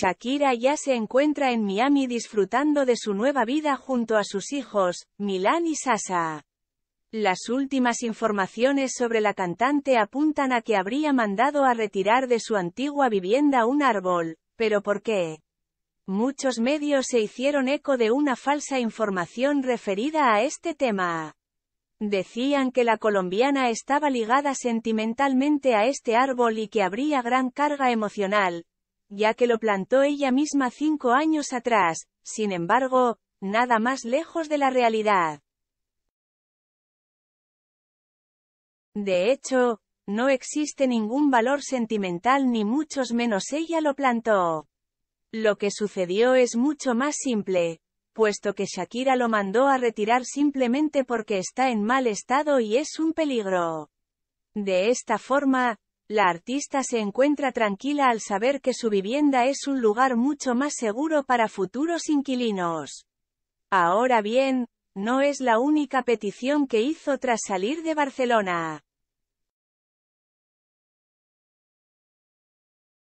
Shakira ya se encuentra en Miami disfrutando de su nueva vida junto a sus hijos, Milán y Sasa. Las últimas informaciones sobre la cantante apuntan a que habría mandado a retirar de su antigua vivienda un árbol, pero ¿por qué? Muchos medios se hicieron eco de una falsa información referida a este tema. Decían que la colombiana estaba ligada sentimentalmente a este árbol y que habría gran carga emocional, ya que lo plantó ella misma cinco años atrás, sin embargo, nada más lejos de la realidad. De hecho, no existe ningún valor sentimental ni muchos menos ella lo plantó. Lo que sucedió es mucho más simple, puesto que Shakira lo mandó a retirar simplemente porque está en mal estado y es un peligro. De esta forma, la artista se encuentra tranquila al saber que su vivienda es un lugar mucho más seguro para futuros inquilinos. Ahora bien, no es la única petición que hizo tras salir de Barcelona.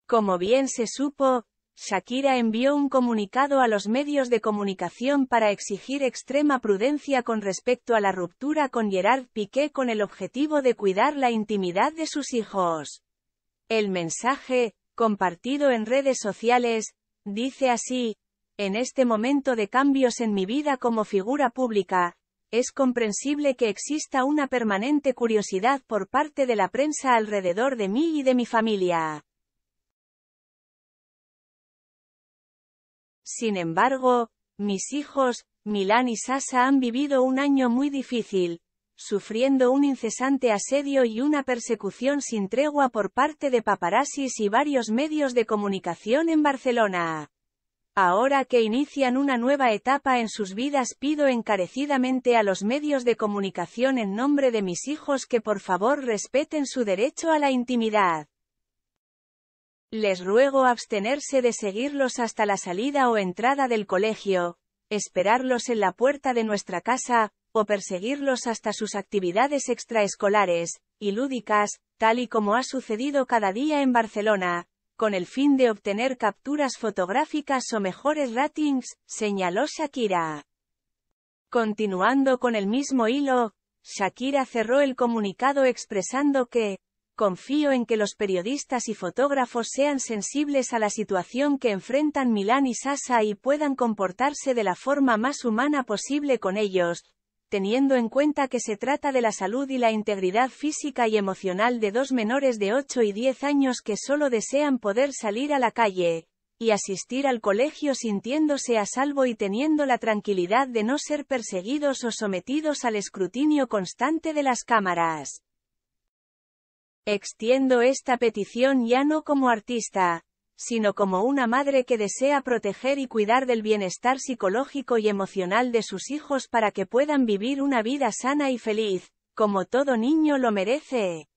Como bien se supo, Shakira envió un comunicado a los medios de comunicación para exigir extrema prudencia con respecto a la ruptura con Gerard Piqué con el objetivo de cuidar la intimidad de sus hijos. El mensaje, compartido en redes sociales, dice así, en este momento de cambios en mi vida como figura pública, es comprensible que exista una permanente curiosidad por parte de la prensa alrededor de mí y de mi familia. Sin embargo, mis hijos, Milán y Sasa han vivido un año muy difícil, sufriendo un incesante asedio y una persecución sin tregua por parte de paparazzis y varios medios de comunicación en Barcelona. Ahora que inician una nueva etapa en sus vidas pido encarecidamente a los medios de comunicación en nombre de mis hijos que por favor respeten su derecho a la intimidad. Les ruego abstenerse de seguirlos hasta la salida o entrada del colegio, esperarlos en la puerta de nuestra casa, o perseguirlos hasta sus actividades extraescolares, y lúdicas, tal y como ha sucedido cada día en Barcelona, con el fin de obtener capturas fotográficas o mejores ratings, señaló Shakira. Continuando con el mismo hilo, Shakira cerró el comunicado expresando que, confío en que los periodistas y fotógrafos sean sensibles a la situación que enfrentan Milán y Sasa y puedan comportarse de la forma más humana posible con ellos, teniendo en cuenta que se trata de la salud y la integridad física y emocional de dos menores de 8 y 10 años que solo desean poder salir a la calle, y asistir al colegio sintiéndose a salvo y teniendo la tranquilidad de no ser perseguidos o sometidos al escrutinio constante de las cámaras. Extiendo esta petición ya no como artista, sino como una madre que desea proteger y cuidar del bienestar psicológico y emocional de sus hijos para que puedan vivir una vida sana y feliz, como todo niño lo merece.